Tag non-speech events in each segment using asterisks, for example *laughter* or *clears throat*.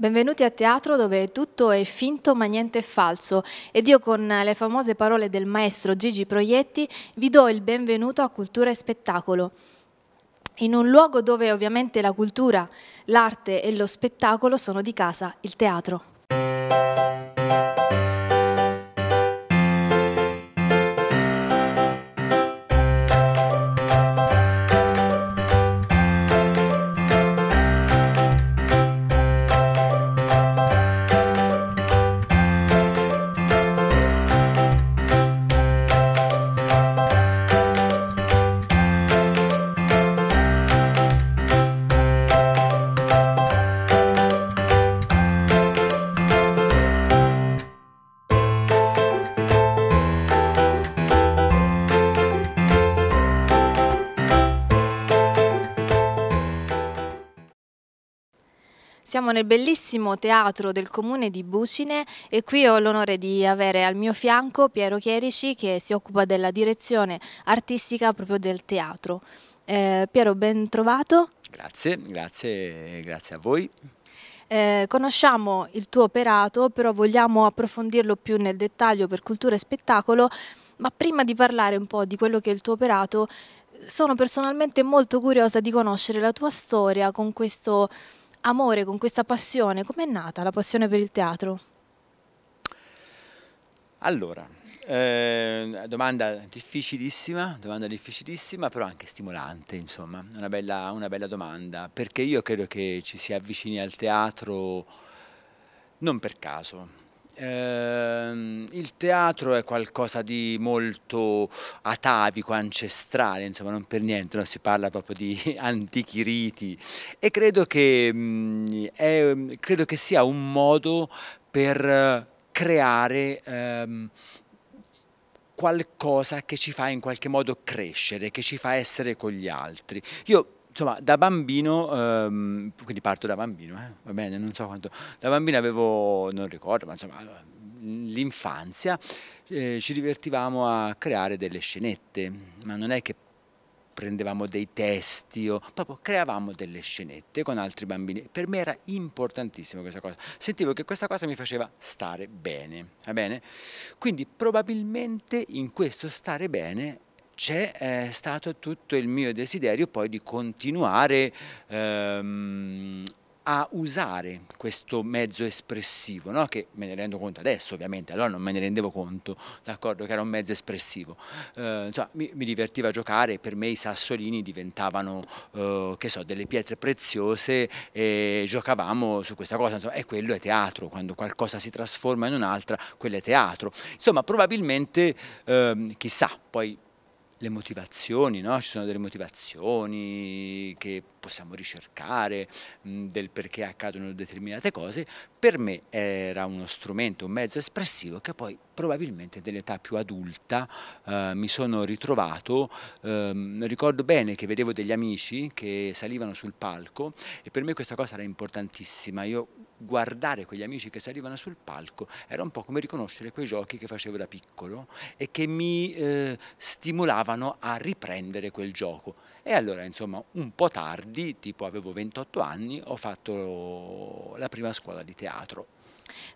Benvenuti a teatro dove tutto è finto ma niente è falso ed io con le famose parole del maestro Gigi Proietti vi do il benvenuto a Cultura e Spettacolo. In un luogo dove ovviamente la cultura, l'arte e lo spettacolo sono di casa, il teatro. Siamo nel bellissimo teatro del comune di Bucine e qui ho l'onore di avere al mio fianco Piero Chierici che si occupa della direzione artistica proprio del teatro. Eh, Piero, ben trovato. Grazie, grazie, grazie a voi. Eh, conosciamo il tuo operato, però vogliamo approfondirlo più nel dettaglio per cultura e spettacolo, ma prima di parlare un po' di quello che è il tuo operato, sono personalmente molto curiosa di conoscere la tua storia con questo amore, con questa passione. Com'è nata la passione per il teatro? Allora, eh, domanda difficilissima, domanda difficilissima, però anche stimolante, insomma, una bella, una bella domanda, perché io credo che ci si avvicini al teatro non per caso, eh, il teatro è qualcosa di molto atavico, ancestrale, insomma non per niente, no? si parla proprio di *laughs* antichi riti e credo che, mh, mm, è, mm, credo che sia un modo per eh, creare ehm, qualcosa che ci fa in qualche modo crescere, che ci fa essere con gli altri. Io insomma, da bambino, ehm, quindi parto da bambino, eh, va bene, non so quanto, da bambino avevo, non ricordo, ma insomma, l'infanzia eh, ci divertivamo a creare delle scenette, ma non è che prendevamo dei testi o proprio creavamo delle scenette con altri bambini. Per me era importantissima questa cosa. Sentivo che questa cosa mi faceva stare bene, va bene? Quindi probabilmente in questo stare bene c'è eh, stato tutto il mio desiderio poi di continuare ehm, a usare questo mezzo espressivo, no? che me ne rendo conto adesso ovviamente, allora non me ne rendevo conto, d'accordo, che era un mezzo espressivo. Eh, insomma, mi, mi, divertiva a giocare, per me i sassolini diventavano, eh, che so, delle pietre preziose e giocavamo su questa cosa, insomma, e quello è teatro, quando qualcosa si trasforma in un'altra, quello è teatro. Insomma, probabilmente, eh, chissà, poi le motivazioni, no? ci sono delle motivazioni che possiamo ricercare mh, mm, del perché accadono determinate cose, per me era uno strumento, un mezzo espressivo che poi probabilmente nell'età più adulta eh, mi sono ritrovato, eh, ricordo bene che vedevo degli amici che salivano sul palco e per me questa cosa era importantissima, io guardare quegli amici che salivano sul palco era un po' come riconoscere quei giochi che facevo da piccolo e che mi eh, stimolavano a riprendere quel gioco e allora, insomma, un po' tardi, tipo avevo 28 anni, ho fatto la prima scuola di teatro.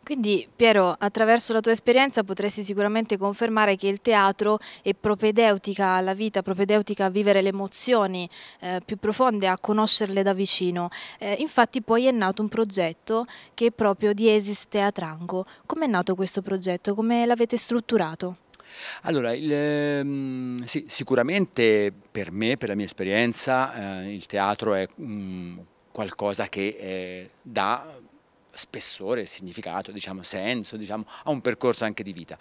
Quindi Piero, attraverso la tua esperienza potresti sicuramente confermare che il teatro è propedeutica alla vita, propedeutica a vivere le emozioni eh, più profonde, a conoscerle da vicino. Eh, infatti poi è nato un progetto che è proprio di Diesis Teatrango. è nato questo progetto? Come l'avete strutturato? Allora, il, ehm, sì, sicuramente per me, per la mia esperienza, eh, il teatro è mh, mm, qualcosa che eh, dà spessore, significato, diciamo, senso diciamo, a un percorso anche di vita.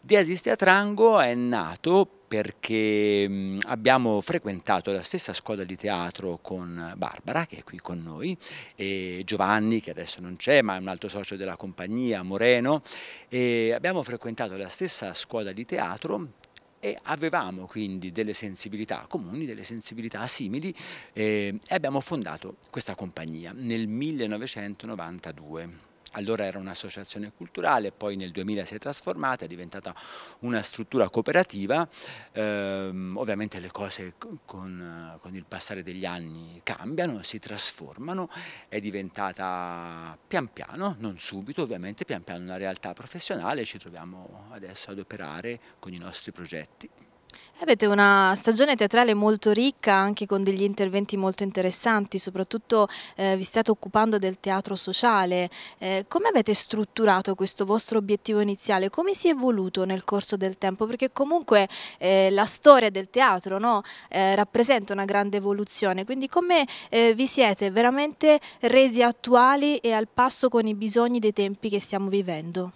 Diasis Teatrango è nato perché mm, abbiamo frequentato la stessa scuola di teatro con Barbara, che è qui con noi, e Giovanni, che adesso non c'è, ma è un altro socio della compagnia, Moreno, e abbiamo frequentato la stessa scuola di teatro e avevamo quindi delle sensibilità comuni, delle sensibilità simili e abbiamo fondato questa compagnia nel 1992 allora era un'associazione culturale, poi nel 2000 si è trasformata, è diventata una struttura cooperativa, eh, ovviamente le cose con, con, il passare degli anni cambiano, si trasformano, è diventata pian piano, non subito ovviamente, pian piano una realtà professionale, ci troviamo adesso ad operare con i nostri progetti. Eh, avete una stagione teatrale molto ricca, anche con degli interventi molto interessanti, soprattutto eh, vi state occupando del teatro sociale. Eh, come avete strutturato questo vostro obiettivo iniziale? Come si è evoluto nel corso del tempo? Perché comunque eh, la storia del teatro no, eh, rappresenta una grande evoluzione, quindi come eh, vi siete veramente resi attuali e al passo con i bisogni dei tempi che stiamo vivendo?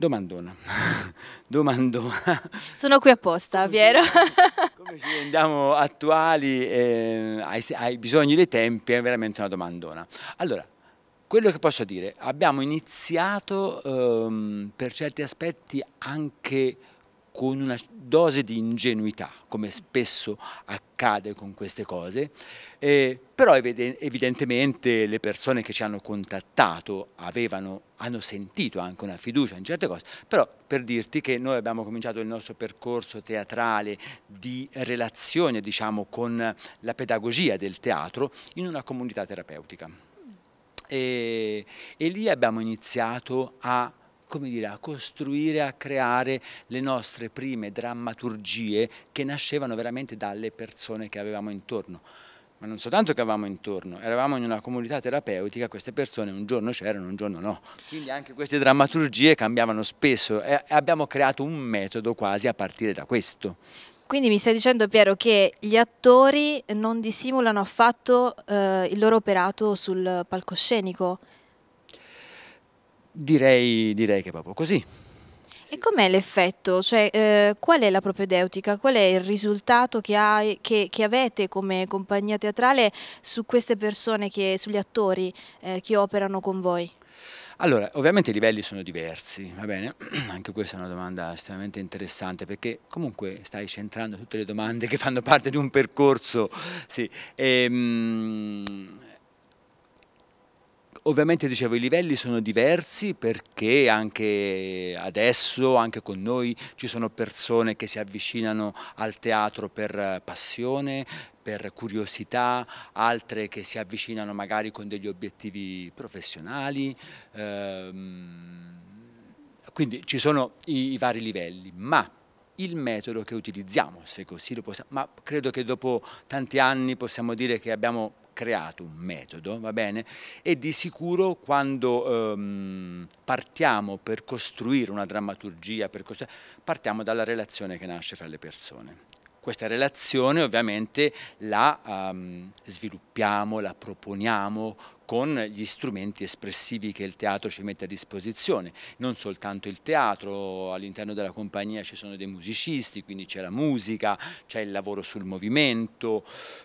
Domandona. *laughs* Domandona. Sono qui apposta, Piero. Come ci rendiamo *laughs* attuali eh, ai, ai, bisogni dei tempi è veramente una domandona. Allora, quello che posso dire, abbiamo iniziato ehm, per certi aspetti anche con una dose di ingenuità, come spesso accade con queste cose, eh, però evidentemente le persone che ci hanno contattato avevano, hanno sentito anche una fiducia in certe cose, però per dirti che noi abbiamo cominciato il nostro percorso teatrale di relazione diciamo, con la pedagogia del teatro in una comunità terapeutica. E, e lì abbiamo iniziato a come dire, a costruire, a creare le nostre prime drammaturgie che nascevano veramente dalle persone che avevamo intorno ma non soltanto che avevamo intorno, eravamo in una comunità terapeutica, queste persone un giorno c'erano, un giorno no. Quindi anche queste drammaturgie cambiavano spesso e abbiamo creato un metodo quasi a partire da questo. Quindi mi stai dicendo Piero che gli attori non dissimulano affatto eh, il loro operato sul palcoscenico, Direi, direi che è proprio così. E com'è l'effetto? Cioè, eh, qual è la propedeutica? Qual è il risultato che, ha, che, che, avete come compagnia teatrale su queste persone, che, sugli attori eh, che operano con voi? Allora, ovviamente i livelli sono diversi, va bene? *clears throat* Anche questa è una domanda estremamente interessante perché comunque stai centrando tutte le domande che fanno parte di un percorso. Sì. E, ehm, mh, Ovviamente dicevo i livelli sono diversi perché anche adesso, anche con noi, ci sono persone che si avvicinano al teatro per passione, per curiosità, altre che si avvicinano magari con degli obiettivi professionali. Ehm, quindi ci sono i vari livelli, ma il metodo che utilizziamo, se così lo possiamo, ma credo che dopo tanti anni possiamo dire che abbiamo creato un metodo, va bene? E di sicuro quando ehm, partiamo per costruire una drammaturgia, per costruire, partiamo dalla relazione che nasce fra le persone. Questa relazione ovviamente la um, sviluppiamo, la proponiamo con gli strumenti espressivi che il teatro ci mette a disposizione, non soltanto il teatro, all'interno della compagnia ci sono dei musicisti, quindi c'è la musica, c'è il lavoro sul movimento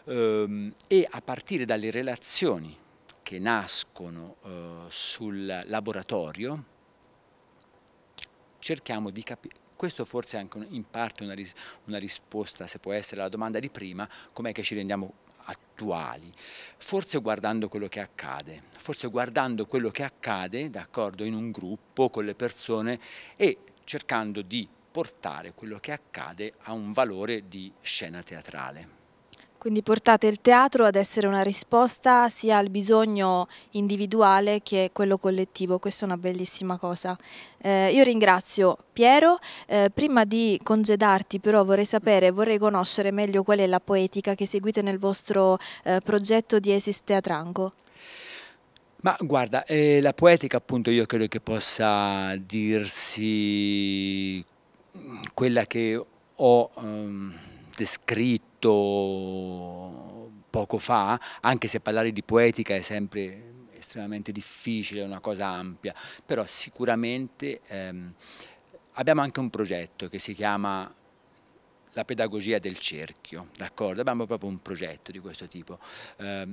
ehm, e a partire dalle relazioni che nascono eh, sul laboratorio, cerchiamo di capire, questo forse è anche in parte una, ris una, risposta, se può essere, alla domanda di prima, com'è che ci rendiamo attuali, forse guardando quello che accade, forse guardando quello che accade, d'accordo, in un gruppo, con le persone e cercando di portare quello che accade a un valore di scena teatrale. Quindi portate il teatro ad essere una risposta sia al bisogno individuale che quello collettivo, questa è una bellissima cosa. Eh, io ringrazio Piero, eh, prima di congedarti però vorrei sapere, vorrei conoscere meglio qual è la poetica che seguite nel vostro eh, progetto di Esis Teatrango. Ma guarda, eh, la poetica appunto io credo che possa dirsi quella che ho ehm, descritto detto poco fa, anche se parlare di poetica è sempre estremamente difficile, è una cosa ampia, però sicuramente ehm, abbiamo anche un progetto che si chiama la pedagogia del cerchio, d'accordo? Abbiamo proprio un progetto di questo tipo. Eh,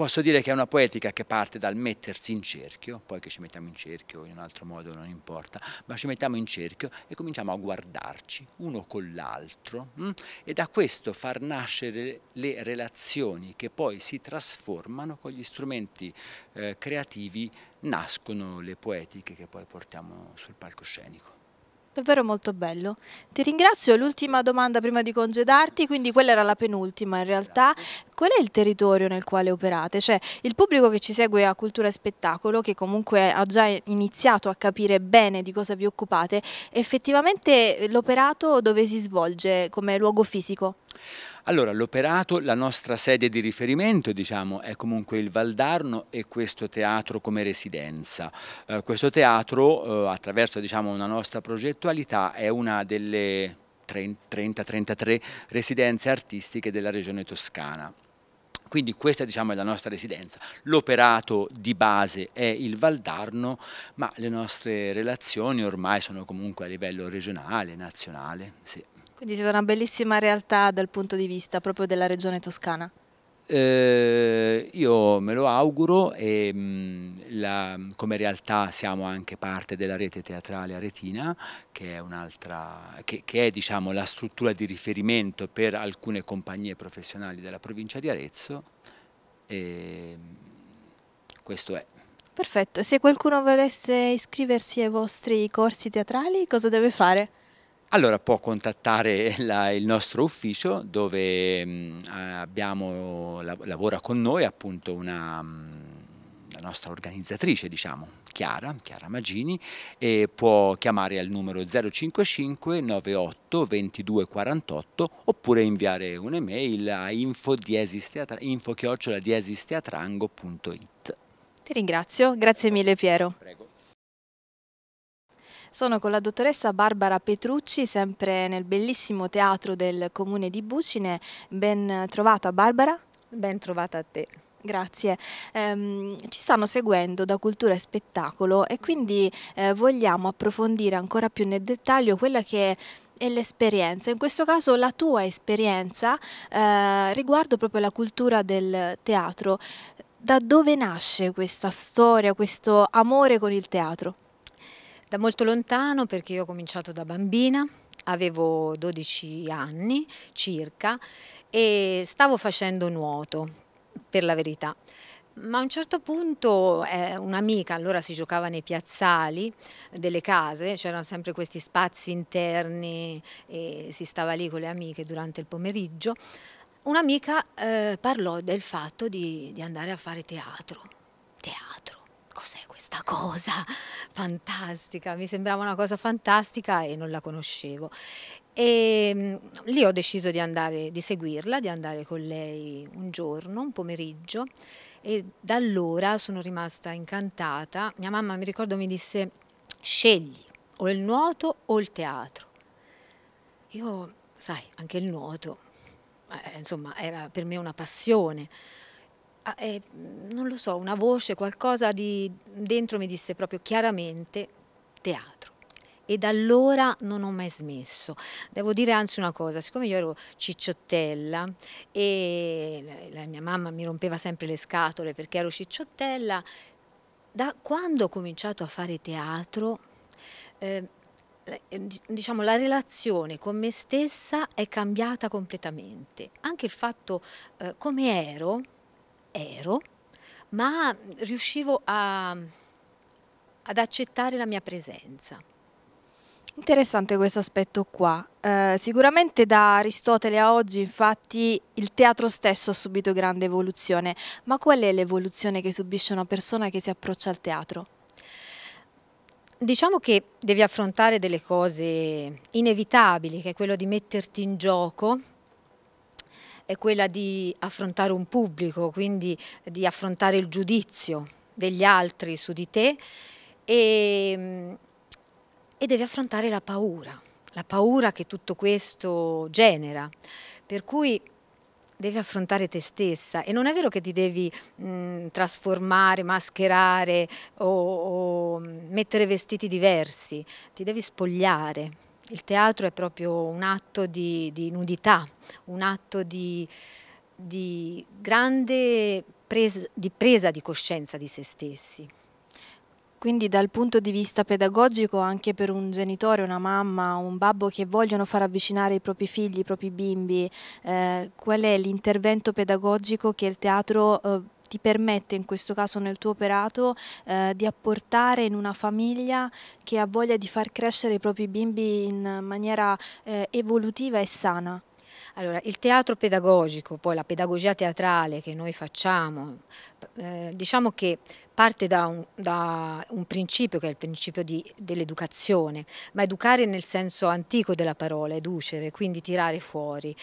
Posso dire che è una poetica che parte dal mettersi in cerchio, poi che ci mettiamo in cerchio in un altro modo non importa, ma ci mettiamo in cerchio e cominciamo a guardarci uno con l'altro mm? e da questo far nascere le relazioni che poi si trasformano con gli strumenti eh, creativi, nascono le poetiche che poi portiamo sul palcoscenico. Davvero molto bello. Ti ringrazio. L'ultima domanda prima di congedarti, quindi quella era la penultima in realtà. Qual è il territorio nel quale operate? Cioè il pubblico che ci segue a Cultura e Spettacolo, che comunque ha già iniziato a capire bene di cosa vi occupate, effettivamente l'operato dove si svolge come luogo fisico? Allora, l'operato, la nostra sede di riferimento diciamo, è comunque il Valdarno e questo teatro come residenza. Eh, questo teatro, eh, attraverso diciamo, una nostra progettualità, è una delle 30-33 residenze artistiche della regione toscana. Quindi questa diciamo, è la nostra residenza. L'operato di base è il Valdarno, ma le nostre relazioni ormai sono comunque a livello regionale, nazionale. Sì. Quindi siete una bellissima realtà dal punto di vista proprio della regione toscana. Eh, io me lo auguro e mh, mm, la, come realtà siamo anche parte della rete teatrale aretina che è, che, che è diciamo, la struttura di riferimento per alcune compagnie professionali della provincia di Arezzo e mm, questo è. Perfetto, se qualcuno volesse iscriversi ai vostri corsi teatrali cosa deve fare? Allora può contattare la, il nostro ufficio dove mh, mm, abbiamo, la, lavora con noi appunto una, mh, mm, la nostra organizzatrice diciamo, Chiara, Chiara Magini, e può chiamare al numero 055 98 22 48 oppure inviare un'email a info diesisteatrangoit Ti ringrazio, grazie mille Piero. Prego. Sono con la dottoressa Barbara Petrucci, sempre nel bellissimo teatro del comune di Bucine. Ben trovata Barbara. Ben trovata a te. Grazie. Um, ci stanno seguendo da Cultura e Spettacolo e quindi eh, vogliamo approfondire ancora più nel dettaglio quella che è l'esperienza, in questo caso la tua esperienza eh, riguardo proprio la cultura del teatro. Da dove nasce questa storia, questo amore con il teatro? Da molto lontano perché io ho cominciato da bambina, avevo 12 anni circa e stavo facendo nuoto, per la verità. Ma a un certo punto eh, un'amica, allora si giocava nei piazzali delle case, c'erano sempre questi spazi interni e si stava lì con le amiche durante il pomeriggio, un'amica eh, parlò del fatto di, di andare a fare teatro. Teatro, cos'è questa cosa *laughs* fantastica, mi sembrava una cosa fantastica e non la conoscevo. E ehm, lì ho deciso di, andare, di seguirla, di andare con lei un giorno, un pomeriggio e da allora sono rimasta incantata. Mia mamma mi ricordo mi disse scegli o il nuoto o il teatro. Io, sai, anche il nuoto, eh, insomma, era per me una passione. Ah, eh, non lo so, una voce, qualcosa di dentro mi disse proprio chiaramente teatro. E da allora non ho mai smesso. Devo dire anzi una cosa, siccome io ero cicciottella e la, la mia mamma mi rompeva sempre le scatole perché ero cicciottella, da quando ho cominciato a fare teatro, eh, diciamo, la relazione con me stessa è cambiata completamente. Anche il fatto eh, come ero, ero, ma riuscivo a, ad accettare la mia presenza. Interessante questo aspetto qua. Eh, sicuramente da Aristotele a oggi infatti il teatro stesso ha subito grande evoluzione, ma qual è l'evoluzione che subisce una persona che si approccia al teatro? Diciamo che devi affrontare delle cose inevitabili, che è quello di metterti in gioco è quella di affrontare un pubblico, quindi di affrontare il giudizio degli altri su di te e, e devi affrontare la paura, la paura che tutto questo genera. Per cui devi affrontare te stessa e non è vero che ti devi mh, trasformare, mascherare o, o mettere vestiti diversi, ti devi spogliare il teatro è proprio un atto di, di nudità, un atto di, di grande presa di, presa di coscienza di se stessi. Quindi dal punto di vista pedagogico anche per un genitore, una mamma, un babbo che vogliono far avvicinare i propri figli, i propri bimbi, eh, qual è l'intervento pedagogico che il teatro eh, ti permette in questo caso nel tuo operato eh, di apportare in una famiglia che ha voglia di far crescere i propri bimbi in maniera eh, evolutiva e sana? Allora, il teatro pedagogico, poi la pedagogia teatrale che noi facciamo, eh, diciamo che parte da un, da un, principio che è il principio dell'educazione, ma educare nel senso antico della parola, educere, quindi tirare fuori.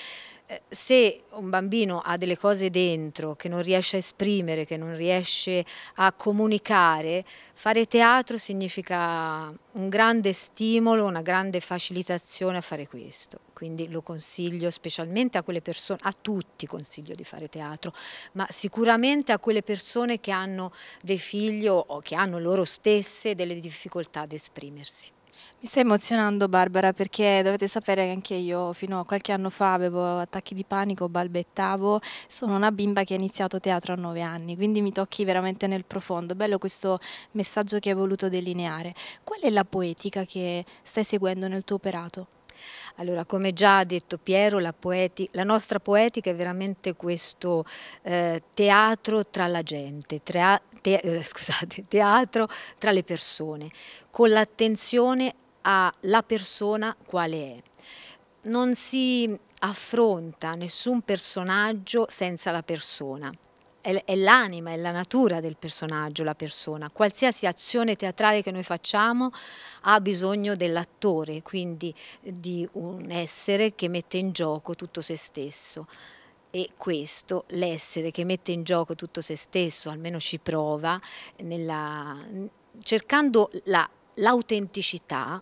Eh, se un bambino ha delle cose dentro che non riesce a esprimere, che non riesce a comunicare, fare teatro significa un grande stimolo, una grande facilitazione a fare questo. Quindi lo consiglio specialmente a quelle persone, a tutti consiglio di fare teatro, ma sicuramente a quelle persone che hanno dei figlio o che hanno loro stesse delle difficoltà ad esprimersi. Mi stai emozionando Barbara perché dovete sapere che anche io fino a qualche anno fa avevo attacchi di panico, balbettavo, sono una bimba che ha iniziato teatro a nove anni, quindi mi tocchi veramente nel profondo, bello questo messaggio che hai voluto delineare. Qual è la poetica che stai seguendo nel tuo operato? Allora, come già ha detto Piero, la, poeti la nostra poetica è veramente questo eh, teatro tra la gente, tra te eh, *laughs* scusate, teatro tra le persone, con l'attenzione alla persona quale è. Non si affronta nessun personaggio senza la persona è, è l'anima, è la natura del personaggio, la persona. Qualsiasi azione teatrale che noi facciamo ha bisogno dell'attore, quindi eh, di un essere che mette in gioco tutto se stesso. E questo, l'essere che mette in gioco tutto se stesso, almeno ci prova, nella, cercando l'autenticità, la,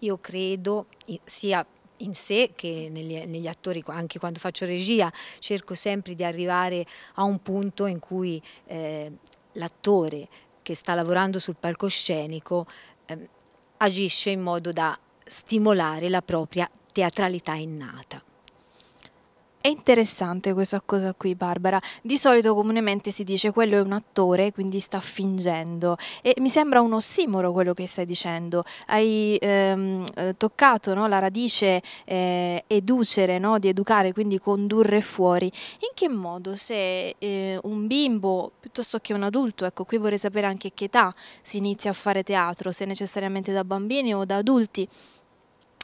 io credo sia in sé che negli, negli, attori, anche quando faccio regia, cerco sempre di arrivare a un punto in cui eh, l'attore che sta lavorando sul palcoscenico eh, agisce in modo da stimolare la propria teatralità innata. È interessante questa cosa qui, Barbara. Di solito comunemente si dice quello è un attore, quindi sta fingendo. E mi sembra un ossimoro quello che stai dicendo. Hai ehm, eh, toccato no, la radice eh, educere, no, di educare, quindi condurre fuori. In che modo se eh, un bimbo piuttosto che un adulto, ecco qui vorrei sapere anche che età si inizia a fare teatro, se necessariamente da bambini o da adulti,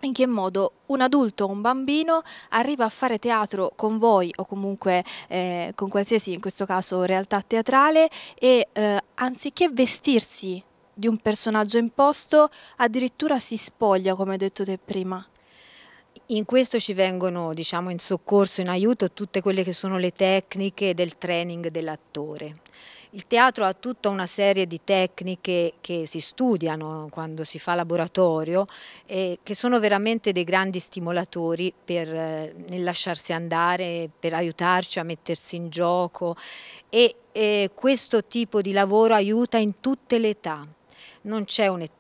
in che modo un adulto o un bambino arriva a fare teatro con voi o comunque eh, con qualsiasi, in questo caso, realtà teatrale e eh, anziché vestirsi di un personaggio imposto, addirittura si spoglia, come hai detto te prima. In questo ci vengono diciamo, in soccorso, in aiuto, tutte quelle che sono le tecniche del training dell'attore il teatro ha tutta una serie di tecniche che si studiano quando si fa laboratorio e che sono veramente dei grandi stimolatori per, eh, nel lasciarsi andare, per aiutarci a mettersi in gioco e, e questo tipo di lavoro aiuta in tutte le età un,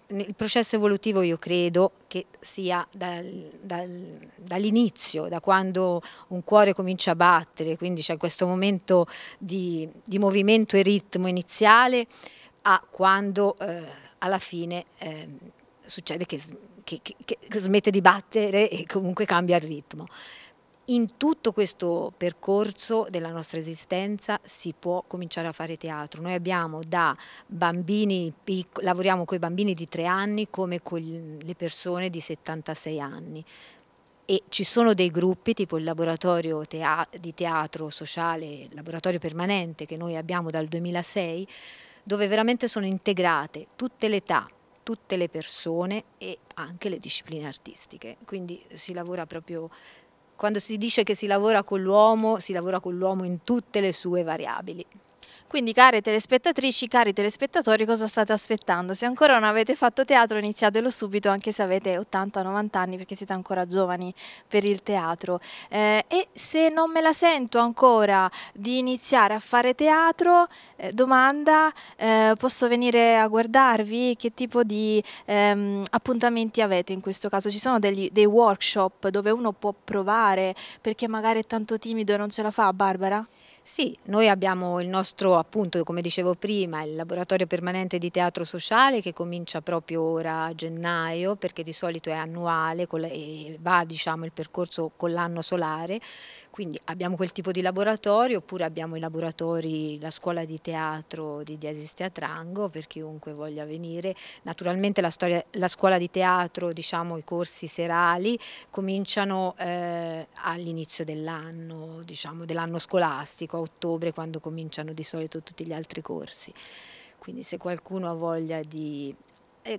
il processo evolutivo io credo che sia dal, dal, dall'inizio, da quando un cuore comincia a battere, quindi c'è questo momento di, di, movimento e ritmo iniziale, a quando eh, alla fine eh, succede che, che, che, che smette di battere e comunque cambia il ritmo in tutto questo percorso della nostra esistenza si può cominciare a fare teatro. Noi abbiamo da bambini, lavoriamo con i bambini di tre anni come con le persone di 76 anni e ci sono dei gruppi tipo il laboratorio tea di teatro sociale, laboratorio permanente che noi abbiamo dal 2006 dove veramente sono integrate tutte le età, tutte le persone e anche le discipline artistiche, quindi si lavora proprio quando si dice che si lavora con l'uomo, si lavora con l'uomo in tutte le sue variabili. Quindi care telespettatrici, cari telespettatori, cosa state aspettando? Se ancora non avete fatto teatro iniziatelo subito anche se avete 80-90 anni perché siete ancora giovani per il teatro. Eh, e se non me la sento ancora di iniziare a fare teatro, eh, domanda, eh, posso venire a guardarvi? Che tipo di ehm, appuntamenti avete in questo caso? Ci sono degli, dei workshop dove uno può provare perché magari è tanto timido e non ce la fa, Barbara? Sì, noi abbiamo il nostro, appunto, come dicevo prima, il laboratorio permanente di teatro sociale che comincia proprio ora a gennaio, perché di solito è annuale e va diciamo, il percorso con l'anno solare, quindi abbiamo quel tipo di laboratorio, oppure abbiamo i laboratori, la scuola di teatro di Diasis Teatrango, per chiunque voglia venire. Naturalmente la, storia, la scuola di teatro, diciamo, i corsi serali, cominciano eh, all'inizio dell'anno, diciamo, dell'anno scolastico circa ottobre quando cominciano di solito tutti gli altri corsi. Quindi se qualcuno ha voglia di...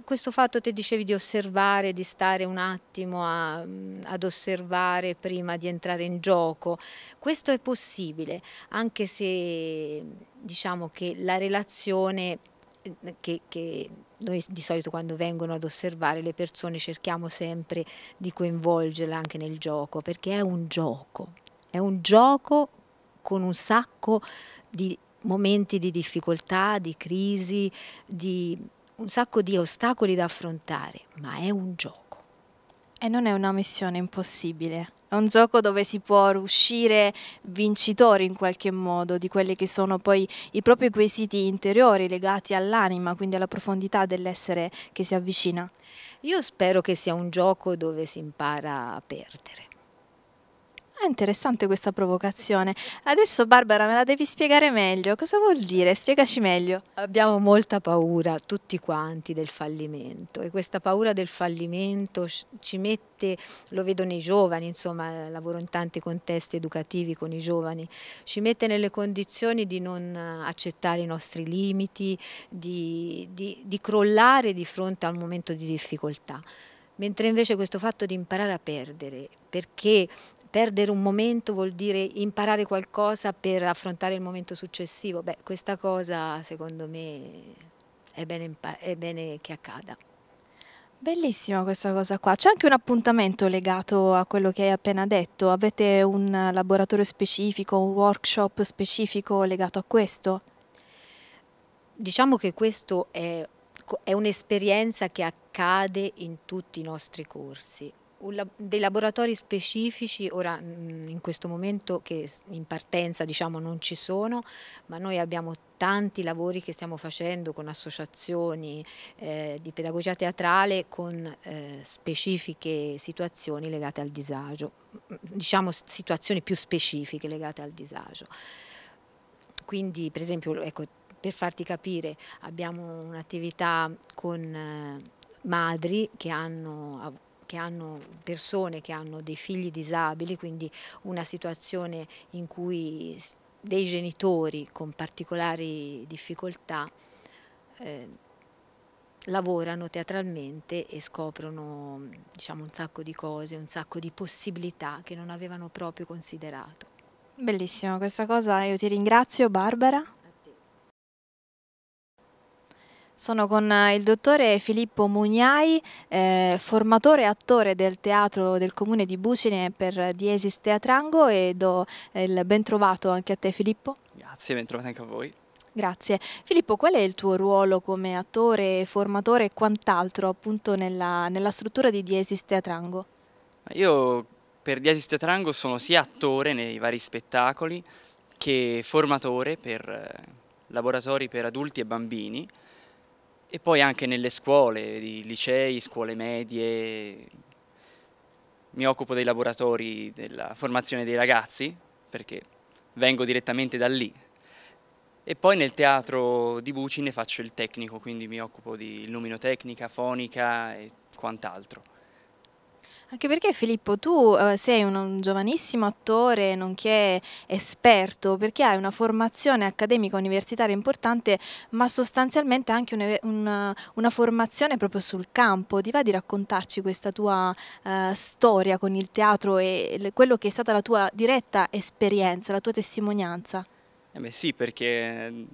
questo fatto te dicevi di osservare, di stare un attimo a, ad osservare prima di entrare in gioco, questo è possibile, anche se diciamo che la relazione eh, che, che, noi di solito quando vengono ad osservare le persone cerchiamo sempre di coinvolgerla anche nel gioco, perché è un gioco, è un gioco con un sacco di momenti di difficoltà, di crisi, di un sacco di ostacoli da affrontare, ma è un gioco. E non è una missione impossibile, è un gioco dove si può uscire vincitori in qualche modo di quelli che sono poi i propri quesiti interiori legati all'anima, quindi alla profondità dell'essere che si avvicina. Io spero che sia un gioco dove si impara a perdere Ah, interessante questa provocazione. Adesso Barbara me la devi spiegare meglio. Cosa vuol dire? Spiegaci meglio. Abbiamo molta paura, tutti quanti, del fallimento e questa paura del fallimento ci mette, lo vedo nei giovani, insomma, eh, lavoro in tanti contesti educativi con i giovani, ci mette nelle condizioni di non eh, accettare i nostri limiti, di, di, di crollare di fronte al momento di difficoltà mentre invece questo fatto di imparare a perdere, perché perdere un momento vuol dire imparare qualcosa per affrontare il momento successivo. Beh, questa cosa secondo me è bene, è bene che accada. Bellissima questa cosa qua, c'è anche un appuntamento legato a quello che hai appena detto, avete un laboratorio specifico, un workshop specifico legato a questo? Diciamo che questa è, è un'esperienza che accade in tutti i nostri corsi, dei laboratori specifici, ora mm, in questo momento che in partenza diciamo non ci sono, ma noi abbiamo tanti lavori che stiamo facendo con associazioni eh, di pedagogia teatrale con eh, specifiche situazioni legate al disagio, mm, diciamo situazioni più specifiche legate al disagio. Quindi per esempio, ecco, per farti capire, abbiamo un'attività con... Eh, madri che hanno che hanno persone che hanno dei figli disabili, quindi una situazione in cui dei genitori con particolari difficoltà eh, lavorano teatralmente e scoprono diciamo, un sacco di cose, un sacco di possibilità che non avevano proprio considerato. Bellissimo questa cosa, io ti ringrazio Barbara. Sono con eh, il dottore Filippo Mugnai, eh, formatore e attore del teatro del comune di Bucine per Diesis Teatrango e do eh, il ben trovato anche a te Filippo. Grazie, ben trovato anche a voi. Grazie. Filippo, qual è il tuo ruolo come attore, formatore e quant'altro appunto nella, nella, struttura di Diesis Teatrango? Io per Diesis Teatrango sono sia attore nei vari spettacoli che formatore per eh, laboratori per adulti e bambini e poi anche nelle scuole, licei, scuole medie. Mi occupo dei laboratori della formazione dei ragazzi perché vengo direttamente da lì. E poi nel teatro di Bucine faccio il tecnico, quindi mi occupo di luminotecnica, fonica e quant'altro. Anche perché Filippo, tu eh, sei un, giovanissimo attore, nonché esperto, perché hai una formazione accademica universitaria importante, ma sostanzialmente anche un, eh, un, eh, una formazione proprio sul campo. Ti va di raccontarci questa tua eh, storia con il teatro e le, quello che è stata la tua diretta esperienza, la tua testimonianza? Eh beh, sì, perché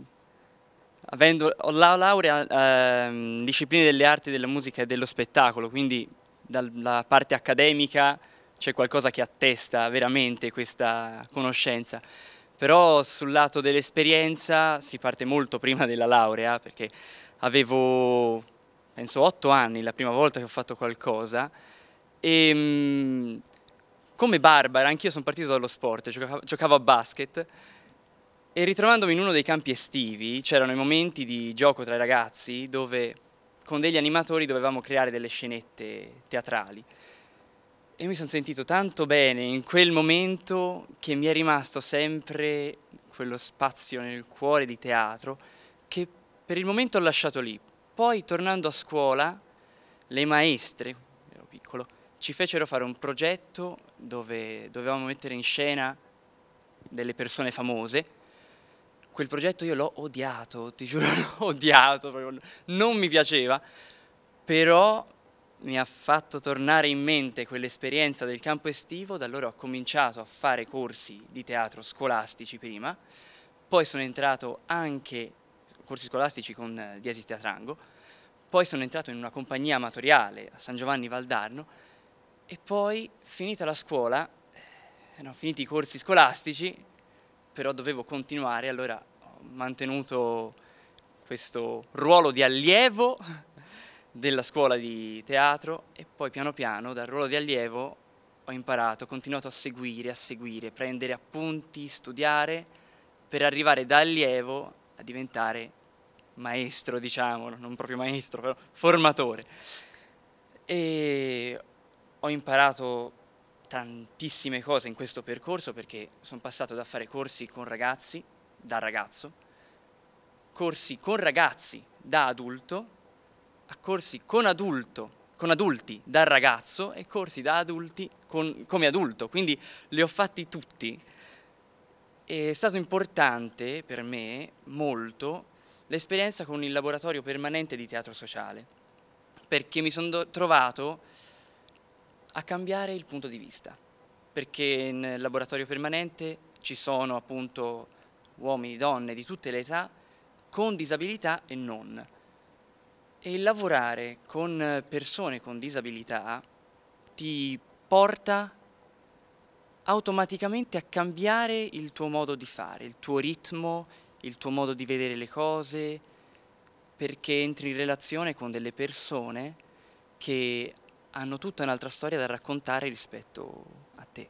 avendo, ho la laurea ehm, in discipline delle arti, della musica e dello spettacolo, quindi dalla parte accademica c'è qualcosa che attesta veramente questa conoscenza. Però sul lato dell'esperienza si parte molto prima della laurea, perché avevo, penso, otto anni la prima volta che ho fatto qualcosa e ehm, come Barbara anch'io sono partito dallo sport, giocavo a basket e ritrovandomi in uno dei campi estivi c'erano i momenti di gioco tra i ragazzi dove con degli animatori dovevamo creare delle scenette teatrali. E mi sono sentito tanto bene in quel momento che mi è rimasto sempre quello spazio nel cuore di teatro che per il momento ho lasciato lì. Poi tornando a scuola, le maestre, ero piccolo, ci fecero fare un progetto dove dovevamo mettere in scena delle persone famose quel progetto io l'ho odiato, ti giuro, *laughs* l'ho odiato, proprio, non mi piaceva, però mi ha fatto tornare in mente quell'esperienza del campo estivo, da allora ho cominciato a fare corsi di teatro scolastici prima, poi sono entrato anche, corsi scolastici con eh, Diesi Teatrango, poi sono entrato in una compagnia amatoriale a San Giovanni Valdarno e poi finita la scuola, erano eh, finiti i corsi scolastici, però dovevo continuare, allora ho mantenuto questo ruolo di allievo della scuola di teatro e poi piano piano dal ruolo di allievo ho imparato, ho continuato a seguire, a seguire, prendere appunti, studiare per arrivare da allievo a diventare maestro, diciamo, non proprio maestro, però formatore. E ho imparato tantissime cose in questo percorso perché sono passato da fare corsi con ragazzi, da ragazzo, corsi con ragazzi da adulto, a corsi con, adulto, con adulti da ragazzo e corsi da adulti con, come adulto, quindi li ho fatti tutti. È stato importante per me molto l'esperienza con il laboratorio permanente di teatro sociale, perché mi sono trovato a cambiare il punto di vista, perché in laboratorio permanente ci sono appunto uomini, donne di tutte le età, con disabilità e non. E lavorare con persone con disabilità ti porta automaticamente a cambiare il tuo modo di fare, il tuo ritmo, il tuo modo di vedere le cose, perché entri in relazione con delle persone che hanno tutta un'altra storia da raccontare rispetto a te.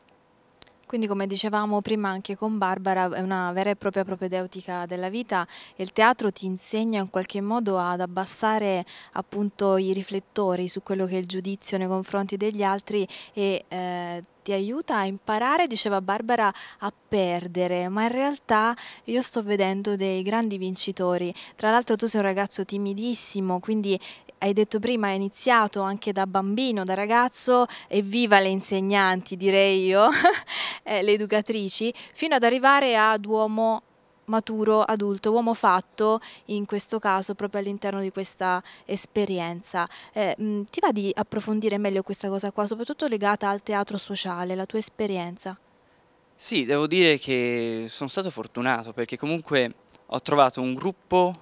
Quindi come dicevamo prima anche con Barbara è una vera e propria propedeutica della vita e il teatro ti insegna in qualche modo ad abbassare appunto i riflettori su quello che è il giudizio nei confronti degli altri e eh, ti aiuta a imparare, diceva Barbara, a perdere, ma in realtà io sto vedendo dei grandi vincitori. Tra l'altro tu sei un ragazzo timidissimo, quindi hai detto prima, hai iniziato anche da bambino, da ragazzo, e viva le insegnanti, direi io, *laughs* eh, le educatrici, fino ad arrivare ad uomo maturo, adulto, uomo fatto, in questo caso proprio all'interno di questa esperienza. Eh, mm, ti va di approfondire meglio questa cosa qua, soprattutto legata al teatro sociale, la tua esperienza? Sì, devo dire che sono stato fortunato perché comunque ho trovato un gruppo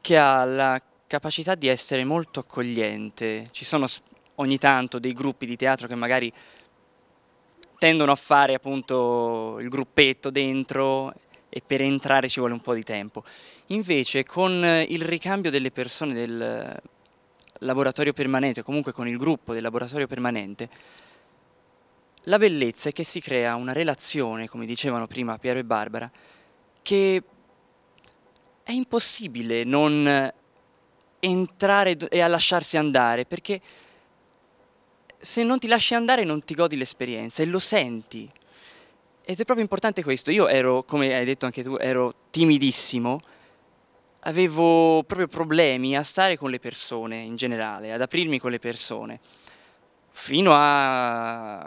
che ha la capacità di essere molto accogliente. Ci sono ogni tanto dei gruppi di teatro che magari tendono a fare appunto il gruppetto dentro e per entrare ci vuole un po' di tempo. Invece con il ricambio delle persone del laboratorio permanente, o comunque con il gruppo del laboratorio permanente, la bellezza è che si crea una relazione, come dicevano prima Piero e Barbara, che è impossibile non entrare e a lasciarsi andare, perché se non ti lasci andare non ti godi l'esperienza e lo senti. Ed è proprio importante questo. Io ero, come hai detto anche tu, ero timidissimo, avevo proprio problemi a stare con le persone in generale, ad aprirmi con le persone, fino a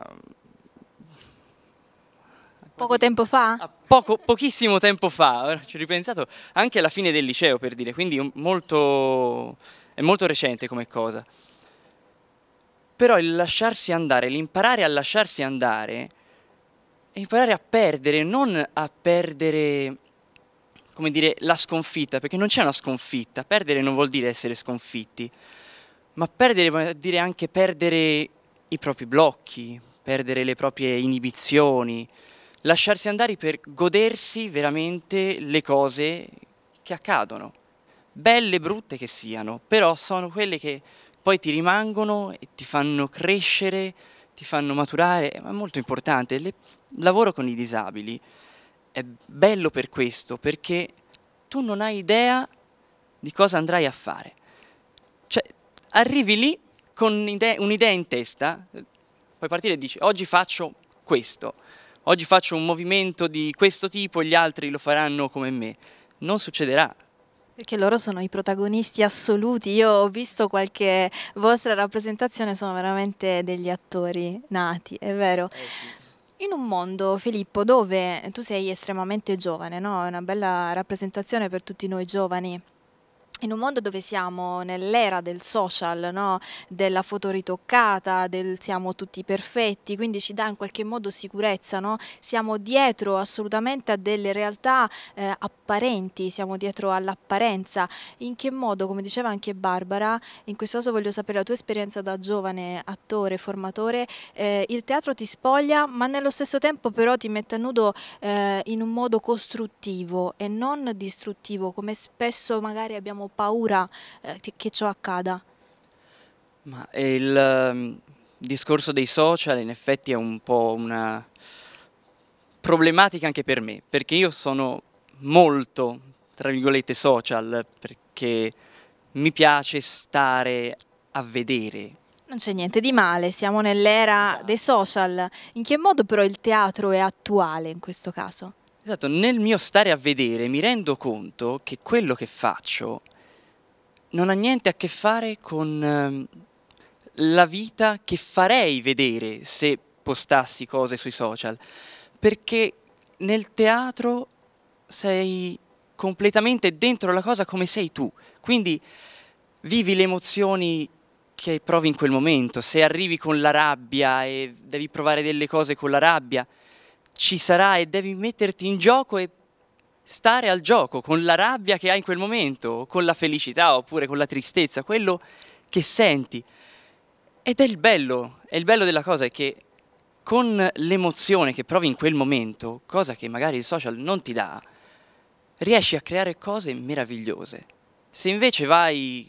Poco tempo fa? Ah, poco, pochissimo tempo fa, ci ho ripensato anche alla fine del liceo per dire, quindi molto, è molto recente come cosa. Però il lasciarsi andare, l'imparare a lasciarsi andare, e imparare a perdere, non a perdere, come dire, la sconfitta, perché non c'è una sconfitta, perdere non vuol dire essere sconfitti, ma perdere vuol dire anche perdere i propri blocchi, perdere le proprie inibizioni, lasciarsi andare per godersi veramente le cose che accadono, belle e brutte che siano, però sono quelle che poi ti rimangono e ti fanno crescere, ti fanno maturare, è molto importante. Il lavoro con i disabili è bello per questo, perché tu non hai idea di cosa andrai a fare. Cioè, arrivi lì con un'idea in testa, puoi partire e dici oggi faccio questo, oggi faccio un movimento di questo tipo e gli altri lo faranno come me. Non succederà, perché loro sono i protagonisti assoluti. Io ho visto qualche vostra rappresentazione, sono veramente degli attori nati, è vero. Eh In un mondo, Filippo, dove tu sei estremamente giovane, no? È una bella rappresentazione per tutti noi giovani in un mondo dove siamo nell'era del social, no? della foto ritoccata, del siamo tutti perfetti, quindi ci dà in qualche modo sicurezza, no? siamo dietro assolutamente a delle realtà eh, apparenti, siamo dietro all'apparenza. In che modo, come diceva anche Barbara, in questo caso voglio sapere la tua esperienza da giovane attore, formatore, eh, il teatro ti spoglia ma nello stesso tempo però ti mette a nudo eh, in un modo costruttivo e non distruttivo come spesso magari abbiamo abbiamo paura eh, che ciò accada. Ma il um, discorso dei social in effetti è un po' una problematica anche per me, perché io sono molto, tra virgolette, social, perché mi piace stare a vedere. Non c'è niente di male, siamo nell'era esatto. dei social. In che modo però il teatro è attuale in questo caso? Esatto, nel mio stare a vedere mi rendo conto che quello che faccio non ha niente a che fare con ehm, la vita che farei vedere se postassi cose sui social, perché nel teatro sei completamente dentro la cosa come sei tu, quindi vivi le emozioni che provi in quel momento, se arrivi con la rabbia e devi provare delle cose con la rabbia, ci sarà e devi metterti in gioco e stare al gioco con la rabbia che hai in quel momento, con la felicità oppure con la tristezza, quello che senti. Ed è il bello, è il bello della cosa è che con l'emozione che provi in quel momento, cosa che magari il social non ti dà, riesci a creare cose meravigliose. Se invece vai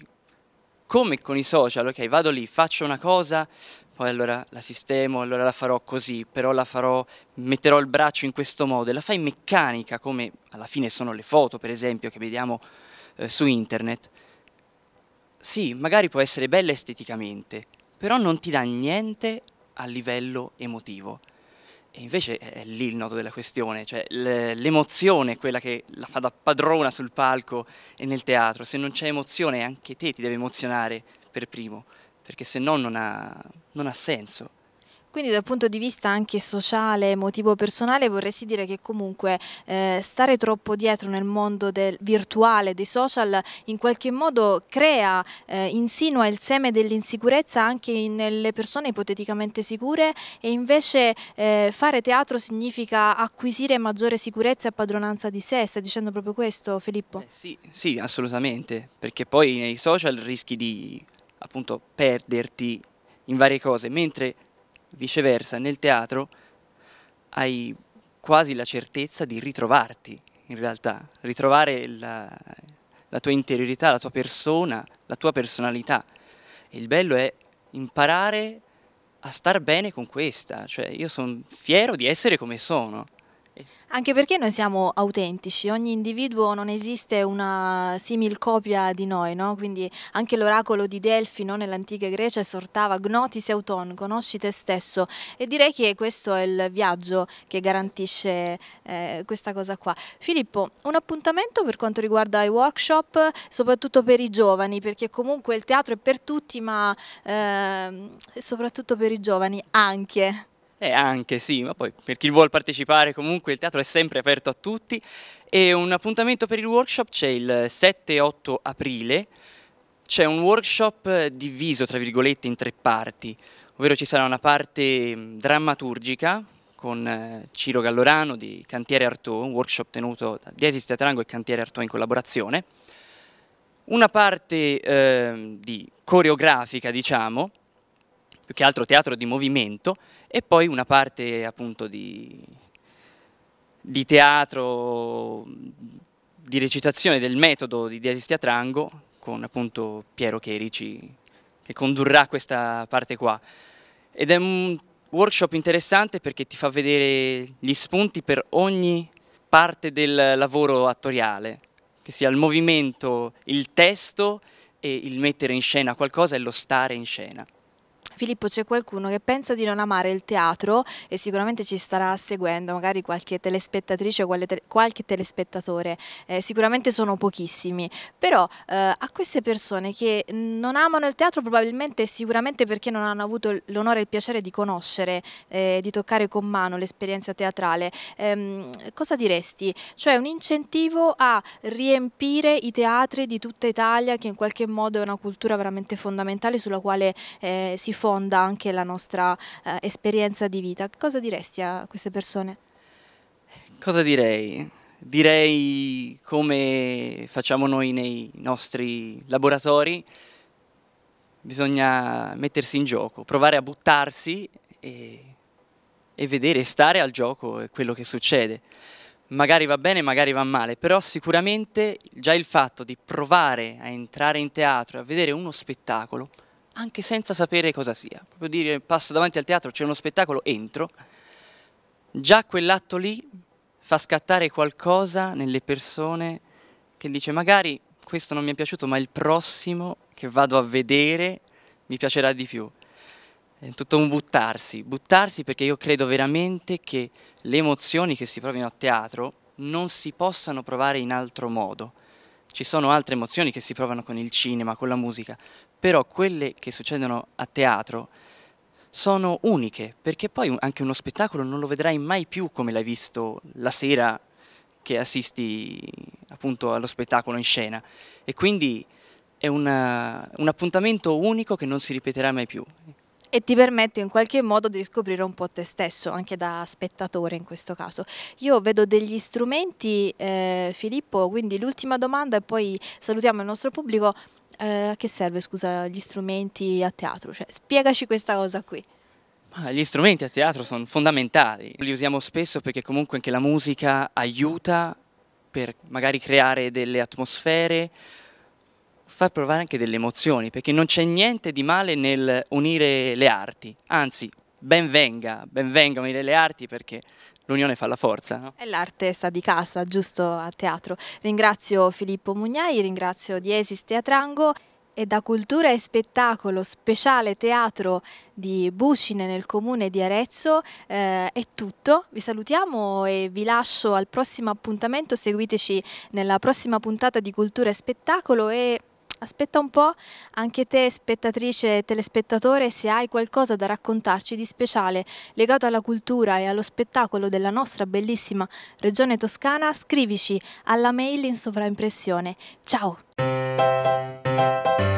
come con i social, ok, vado lì, faccio una cosa, poi allora la sistemo, allora la farò così, però la farò, metterò il braccio in questo modo e la fai meccanica come alla fine sono le foto per esempio che vediamo eh, su internet. Sì, magari può essere bella esteticamente, però non ti dà niente a livello emotivo. E invece è lì il nodo della questione, cioè l'emozione è quella che la fa da padrona sul palco e nel teatro. Se non c'è emozione anche te ti deve emozionare per primo perché se no non ha, non ha senso. Quindi dal punto di vista anche sociale, emotivo, personale, vorresti dire che comunque eh, stare troppo dietro nel mondo del virtuale, dei social, in qualche modo crea, eh, insinua il seme dell'insicurezza anche in, nelle persone ipoteticamente sicure e invece eh, fare teatro significa acquisire maggiore sicurezza e padronanza di sé. Stai dicendo proprio questo Filippo? Eh, sì, sì, assolutamente, perché poi nei social rischi di appunto perderti in varie cose, mentre viceversa nel teatro hai quasi la certezza di ritrovarti in realtà, ritrovare la, la tua interiorità, la tua persona, la tua personalità. E il bello è imparare a star bene con questa, cioè io sono fiero di essere come sono anche perché noi siamo autentici, ogni individuo non esiste una simil copia di noi, no? quindi anche l'oracolo di Delfi no? nell'antica Grecia esortava gnotis auton, conosci te stesso e direi che questo è il viaggio che garantisce eh, questa cosa qua. Filippo, un appuntamento per quanto riguarda i workshop, soprattutto per i giovani, perché comunque il teatro è per tutti, ma eh, soprattutto per i giovani anche. Eh, anche sì, ma poi per chi vuole partecipare comunque il teatro è sempre aperto a tutti e un appuntamento per il workshop c'è il 7-8 aprile, c'è un workshop eh, diviso tra virgolette in tre parti, ovvero ci sarà una parte mm, drammaturgica con eh, Ciro Gallorano di Cantiere Artaud, un workshop tenuto da Diesis Teatrango e Cantiere Artaud in collaborazione, una parte eh, di coreografica diciamo, più che altro teatro di movimento, e poi una parte appunto di, di teatro, di recitazione del metodo di Diasis Teatrango con appunto Piero Cherici che condurrà questa parte qua. Ed è un workshop interessante perché ti fa vedere gli spunti per ogni parte del lavoro attoriale, che sia il movimento, il testo e il mettere in scena qualcosa e lo stare in scena. Filippo c'è qualcuno che pensa di non amare il teatro e sicuramente ci starà seguendo, magari qualche telespettatrice o qualche telespettatore, eh, sicuramente sono pochissimi, però eh, a queste persone che non amano il teatro probabilmente sicuramente perché non hanno avuto l'onore e il piacere di conoscere, eh, di toccare con mano l'esperienza teatrale, ehm, cosa diresti? Cioè un incentivo a riempire i teatri di tutta Italia che in qualche modo è una cultura veramente fondamentale sulla quale eh, si forma profonda anche la nostra eh, esperienza di vita. Cosa diresti a queste persone? Cosa direi? Direi come facciamo noi nei nostri laboratori, bisogna mettersi in gioco, provare a buttarsi e, e vedere, stare al gioco e quello che succede magari va bene, magari va male, però sicuramente già il fatto di provare a entrare in teatro e a vedere uno spettacolo anche senza sapere cosa sia. Proprio dire passo davanti al teatro, c'è uno spettacolo, entro. Già quell'atto lì fa scattare qualcosa nelle persone che dice magari questo non mi è piaciuto, ma il prossimo che vado a vedere mi piacerà di più. È tutto un buttarsi, buttarsi perché io credo veramente che le emozioni che si provino a teatro non si possano provare in altro modo. Ci sono altre emozioni che si provano con il cinema, con la musica, però quelle che succedono a teatro sono uniche, perché poi anche uno spettacolo non lo vedrai mai più come l'hai visto la sera che assisti appunto allo spettacolo in scena e quindi è una, un appuntamento unico che non si ripeterà mai più. E ti permette in qualche modo di riscoprire un po' te stesso, anche da spettatore in questo caso. Io vedo degli strumenti, eh, Filippo, quindi l'ultima domanda e poi salutiamo il nostro pubblico. Eh, a che serve, scusa, gli strumenti a teatro? Cioè, spiegaci questa cosa qui. Ma gli strumenti a teatro sono fondamentali, li usiamo spesso perché comunque anche la musica aiuta per magari creare delle atmosfere, far provare anche delle emozioni, perché non c'è niente di male nel unire le arti, anzi ben venga, ben venga unire le arti perché l'unione fa la forza. No? E l'arte sta di casa, giusto a teatro. Ringrazio Filippo Mugnai, ringrazio Diesis Teatrango e da Cultura e Spettacolo Speciale Teatro di Bucine nel comune di Arezzo eh, è tutto, vi salutiamo e vi lascio al prossimo appuntamento, seguiteci nella prossima puntata di Cultura e Spettacolo e Aspetta un po', anche te spettatrice e telespettatore, se hai qualcosa da raccontarci di speciale legato alla cultura e allo spettacolo della nostra bellissima regione toscana, scrivici alla mail in sovraimpressione. Ciao!